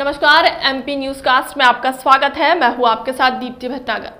नमस्कार MP news cast में आपका स्वागत है मैं हूँ आपके साथ दीप्ति भट्टागर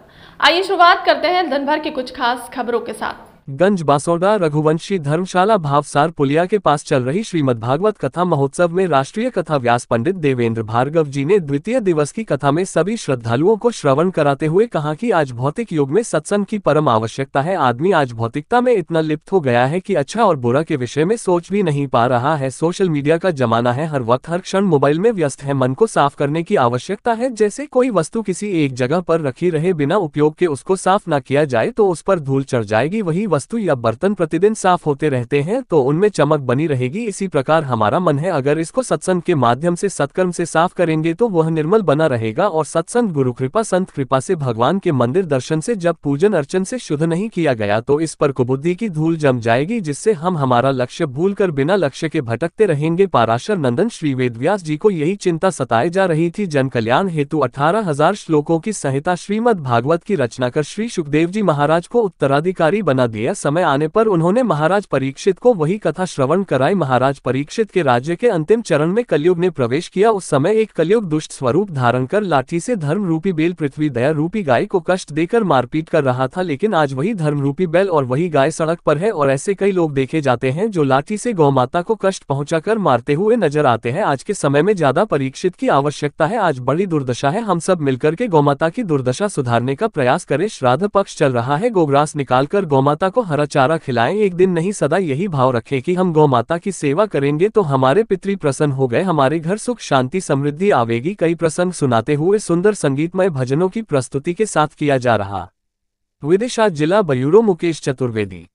आइए शुरुआत करते हैं दिन भर की कुछ खास खबरों के साथ गंज बासौडा रघुवंशी धर्मशाला भावसार पुलिया के पास चल रही श्रीमद भागवत कथा महोत्सव में राष्ट्रीय कथा व्यास पंडित देवेंद्र भार्गव जी ने द्वितीय दिवस की कथा में सभी श्रद्धालुओं को श्रवण कराते हुए कहा कि आज भौतिक युग में सत्संग की परम आवश्यकता है आदमी आज भौतिकता में इतना लिप्त हो गया है कि अच्छा और बुरा के विषय में सोच भी नहीं पा रहा है सोशल मीडिया का जमाना है हर वक्त हर क्षण मोबाइल में व्यस्त है मन को साफ करने की आवश्यकता है जैसे कोई वस्तु किसी एक जगह पर रखी रहे बिना उपयोग के उसको साफ न किया जाए तो उस पर धूल चढ़ जाएगी वही वस्तु या बर्तन प्रतिदिन साफ होते रहते हैं तो उनमें चमक बनी रहेगी इसी प्रकार हमारा मन है अगर इसको सत्संग के माध्यम से सत्कर्म से साफ करेंगे तो वह निर्मल बना रहेगा और सत्संग गुरु कृपा संत कृपा से भगवान के मंदिर दर्शन से जब पूजन अर्चन से शुद्ध नहीं किया गया तो इस पर कुबुद्धि की धूल जम जाएगी जिससे हम हमारा लक्ष्य भूल कर बिना लक्ष्य के भटकते रहेंगे पाराशर नंदन श्री व्यास जी को यही चिंता सताई जा रही थी जन कल्याण हेतु अठारह हजार श्लोकों की संहिता श्रीमद भागवत की रचना कर श्री सुखदेव जी महाराज को उत्तराधिकारी बना दिया लिया समय आने पर उन्होंने महाराज परीक्षित को वही कथा श्रवण कराई महाराज परीक्षित के राज्य के अंतिम चरण में कलयुग ने प्रवेश किया उस समय एक कलयुग दुष्ट स्वरूप धारण कर लाठी से धर्म रूपी बेल पृथ्वी दया रूपी गाय को कष्ट देकर मारपीट कर रहा था लेकिन आज वही धर्म रूपी बैल और वही गाय सड़क पर है और ऐसे कई लोग देखे जाते हैं जो लाठी से गौमाता को कष्ट कर मारते हुए नजर आते हैं आज के समय में ज्यादा परीक्षित की आवश्यकता है आज बड़ी दुर्दशा है हम सब मिलकर के गौमाता की दुर्दशा सुधारने का प्रयास करें श्राद्ध पक्ष चल रहा है गोग्रास निकालकर गौमाता को को हरा चारा खिलाएं एक दिन नहीं सदा यही भाव रखें कि हम गौ माता की सेवा करेंगे तो हमारे पितृ प्रसन्न हो गए हमारे घर सुख शांति समृद्धि आवेगी कई प्रसंग सुनाते हुए सुंदर संगीतमय भजनों की प्रस्तुति के साथ किया जा रहा विदिशा जिला बयूरो मुकेश चतुर्वेदी